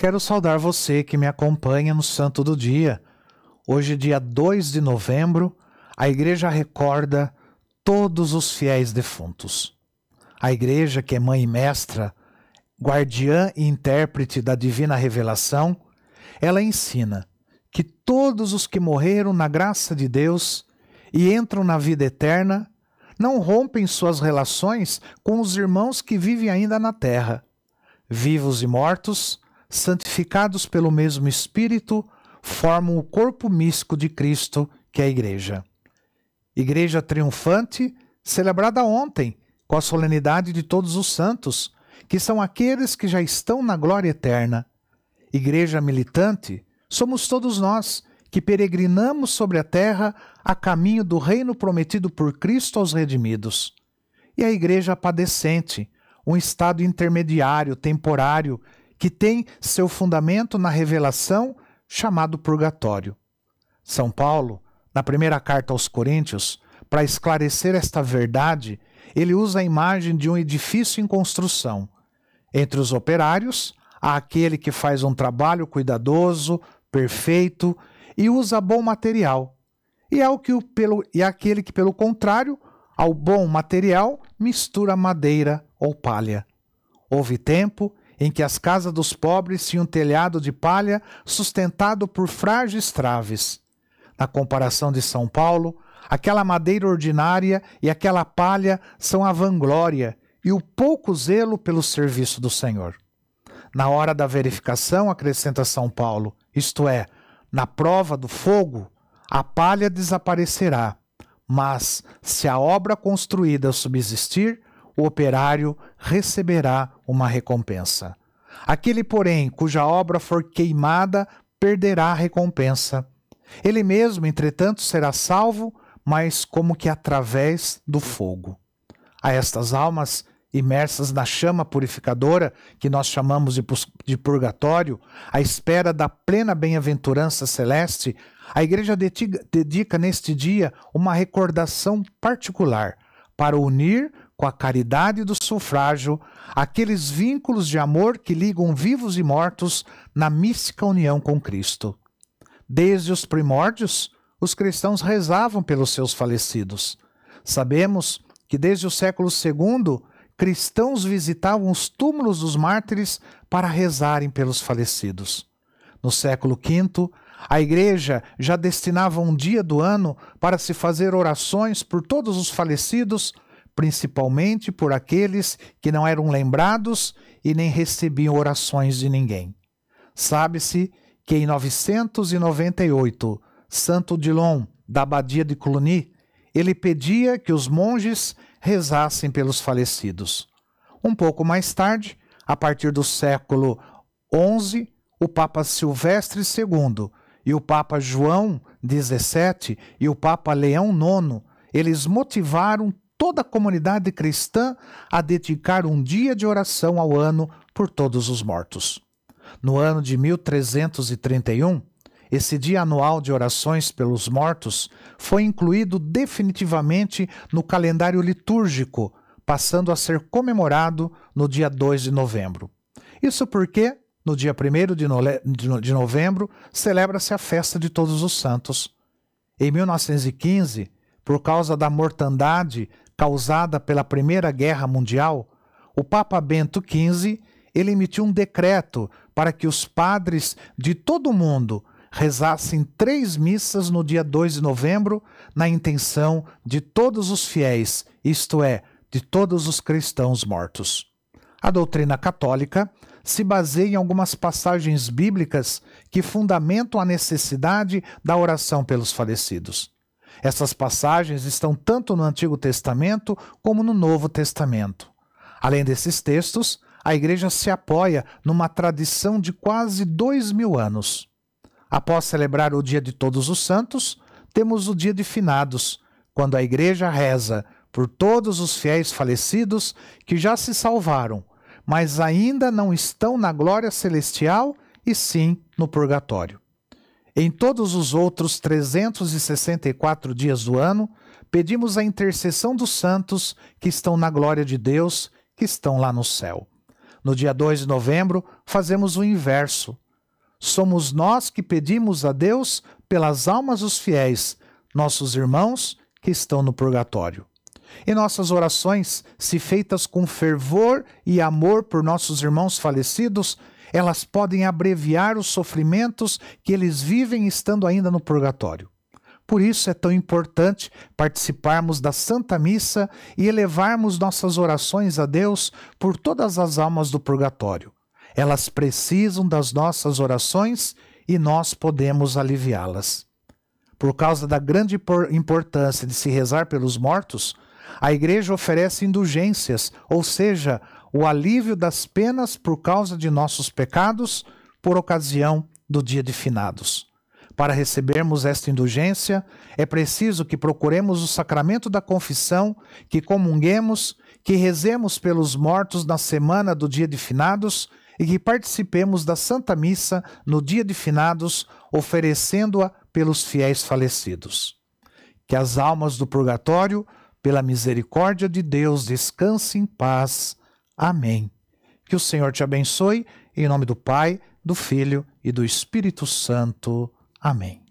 Quero saudar você que me acompanha no Santo do Dia. Hoje, dia 2 de novembro, a Igreja recorda todos os fiéis defuntos. A Igreja, que é mãe e mestra, guardiã e intérprete da divina revelação, ela ensina que todos os que morreram na graça de Deus e entram na vida eterna não rompem suas relações com os irmãos que vivem ainda na terra, vivos e mortos santificados pelo mesmo Espírito, formam o corpo místico de Cristo, que é a Igreja. Igreja triunfante, celebrada ontem, com a solenidade de todos os santos, que são aqueles que já estão na glória eterna. Igreja militante, somos todos nós que peregrinamos sobre a terra a caminho do reino prometido por Cristo aos redimidos. E a Igreja padecente, um estado intermediário, temporário, que tem seu fundamento na revelação chamado purgatório. São Paulo, na primeira carta aos Coríntios, para esclarecer esta verdade, ele usa a imagem de um edifício em construção. Entre os operários, há aquele que faz um trabalho cuidadoso, perfeito e usa bom material. E é, o que o, pelo, e é aquele que, pelo contrário, ao bom material mistura madeira ou palha. Houve tempo em que as casas dos pobres tinham telhado de palha sustentado por frágeis traves. Na comparação de São Paulo, aquela madeira ordinária e aquela palha são a vanglória e o pouco zelo pelo serviço do Senhor. Na hora da verificação, acrescenta São Paulo, isto é, na prova do fogo, a palha desaparecerá, mas se a obra construída subsistir, o operário receberá uma recompensa. Aquele, porém, cuja obra for queimada, perderá a recompensa. Ele mesmo, entretanto, será salvo, mas como que através do fogo. A estas almas, imersas na chama purificadora, que nós chamamos de purgatório, à espera da plena bem-aventurança celeste, a Igreja dedica neste dia uma recordação particular para unir com a caridade do sufrágio, aqueles vínculos de amor que ligam vivos e mortos na mística união com Cristo. Desde os primórdios, os cristãos rezavam pelos seus falecidos. Sabemos que desde o século II, cristãos visitavam os túmulos dos mártires para rezarem pelos falecidos. No século V, a igreja já destinava um dia do ano para se fazer orações por todos os falecidos principalmente por aqueles que não eram lembrados e nem recebiam orações de ninguém. Sabe-se que em 998, Santo Dilon, da Abadia de Cluny, ele pedia que os monges rezassem pelos falecidos. Um pouco mais tarde, a partir do século XI, o Papa Silvestre II e o Papa João XVII e o Papa Leão IX, eles motivaram toda a comunidade cristã a dedicar um dia de oração ao ano por todos os mortos. No ano de 1331, esse dia anual de orações pelos mortos foi incluído definitivamente no calendário litúrgico, passando a ser comemorado no dia 2 de novembro. Isso porque, no dia 1 de novembro, celebra-se a festa de Todos os Santos. Em 1915, por causa da mortandade causada pela Primeira Guerra Mundial, o Papa Bento XV ele emitiu um decreto para que os padres de todo o mundo rezassem três missas no dia 2 de novembro, na intenção de todos os fiéis, isto é, de todos os cristãos mortos. A doutrina católica se baseia em algumas passagens bíblicas que fundamentam a necessidade da oração pelos falecidos. Essas passagens estão tanto no Antigo Testamento como no Novo Testamento. Além desses textos, a Igreja se apoia numa tradição de quase dois mil anos. Após celebrar o Dia de Todos os Santos, temos o Dia de Finados, quando a Igreja reza por todos os fiéis falecidos que já se salvaram, mas ainda não estão na glória celestial e sim no purgatório. Em todos os outros 364 dias do ano, pedimos a intercessão dos santos que estão na glória de Deus, que estão lá no céu. No dia 2 de novembro, fazemos o inverso. Somos nós que pedimos a Deus pelas almas dos fiéis, nossos irmãos que estão no purgatório. E nossas orações, se feitas com fervor e amor por nossos irmãos falecidos, elas podem abreviar os sofrimentos que eles vivem estando ainda no purgatório. Por isso é tão importante participarmos da Santa Missa e elevarmos nossas orações a Deus por todas as almas do purgatório. Elas precisam das nossas orações e nós podemos aliviá-las. Por causa da grande importância de se rezar pelos mortos, a Igreja oferece indulgências, ou seja, o alívio das penas por causa de nossos pecados por ocasião do dia de finados. Para recebermos esta indulgência, é preciso que procuremos o sacramento da confissão, que comunguemos, que rezemos pelos mortos na semana do dia de finados e que participemos da Santa Missa no dia de finados, oferecendo-a pelos fiéis falecidos. Que as almas do purgatório, pela misericórdia de Deus, descansem em paz. Amém. Que o Senhor te abençoe, em nome do Pai, do Filho e do Espírito Santo. Amém.